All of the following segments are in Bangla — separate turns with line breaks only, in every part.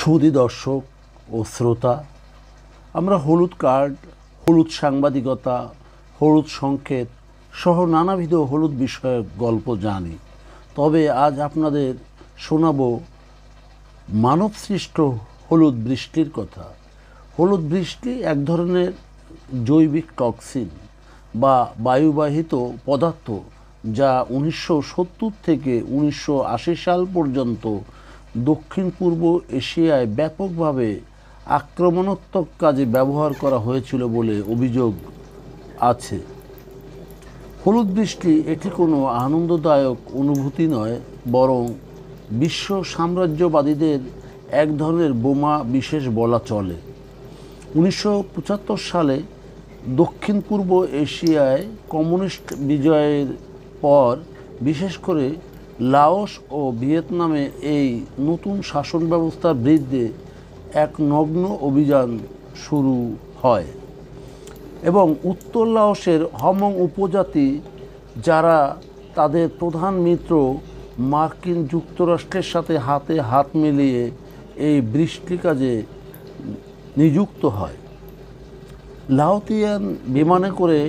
সুদী দর্শক ও শ্রোতা আমরা হলুদ কার্ড হলুদ সাংবাদিকতা হলুদ সংকেত সহ নানাবিধ হলুদ বিষয়ক গল্প জানি তবে আজ আপনাদের শোনাব মানবসৃষ্ট হলুদ বৃষ্টির কথা হলুদ বৃষ্টি এক ধরনের জৈবিক টক্সিন বা বায়ুবাহিত পদার্থ যা উনিশশো সত্তর থেকে উনিশশো আশি সাল পর্যন্ত দক্ষিণ পূর্ব এশিয়ায় ব্যাপকভাবে আক্রমণাত্মক কাজে ব্যবহার করা হয়েছিল বলে অভিযোগ আছে হলুদ বৃষ্টি এটি কোনো আনন্দদায়ক অনুভূতি নয় বরং বিশ্ব সাম্রাজ্যবাদীদের এক ধরনের বোমা বিশেষ বলা চলে উনিশশো সালে দক্ষিণ পূর্ব এশিয়ায় কমিউনিস্ট বিজয়ের পর বিশেষ করে লাওস ও ভিয়েতনামে এই নতুন শাসন ব্যবস্থার বিরুদ্ধে এক নগ্ন অভিযান শুরু হয় এবং উত্তর লাওসের হমং উপজাতি যারা তাদের প্রধান মিত্র মার্কিন যুক্তরাষ্ট্রের সাথে হাতে হাত মিলিয়ে এই বৃষ্টি কাজে নিযুক্ত হয় লাওতিয়ান বিমানে করে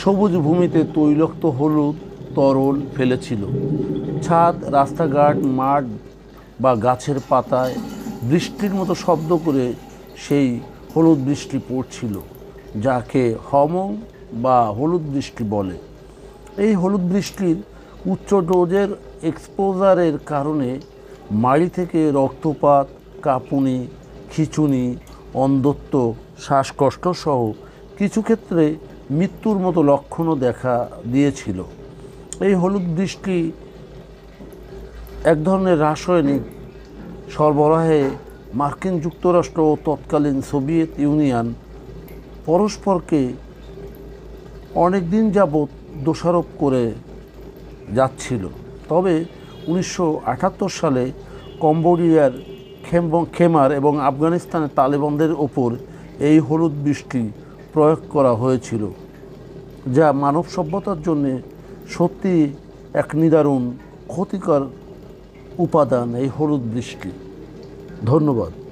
সবুজ ভূমিতে তৈলক্ত হলুদ তরল ফেলেছিল ছাদ রাস্তাঘাট মাঠ বা গাছের পাতায় বৃষ্টির মতো শব্দ করে সেই হলুদ বৃষ্টি পড়ছিল যাকে হম বা হলুদ বৃষ্টি বলে এই হলুদ বৃষ্টির উচ্চ ডোজের এক্সপোজারের কারণে মাড়ি থেকে রক্তপাত কাঁপুনি খিচুনি অন্ধত্ব শ্বাসকষ্ট সহ কিছু ক্ষেত্রে মৃত্যুর মতো লক্ষণও দেখা দিয়েছিল এই হলুদ বৃষ্টি এক ধরনের রাসায়নিক সরবরাহে মার্কিন যুক্তরাষ্ট্র ও তৎকালীন সোভিয়েত ইউনিয়ন পরস্পরকে অনেক দিন যাবৎ দোষারোপ করে যাচ্ছিল তবে উনিশশো সালে কম্বোডিয়ার খেমার এবং আফগানিস্তানের তালেবানদের ওপর এই হলুদ বৃষ্টি প্রয়োগ করা হয়েছিল যা মানব সভ্যতার জন্যে সত্যি এক নিদারুণ ক্ষতিকর উপাদান এই হলুদ বৃষ্টি ধন্যবাদ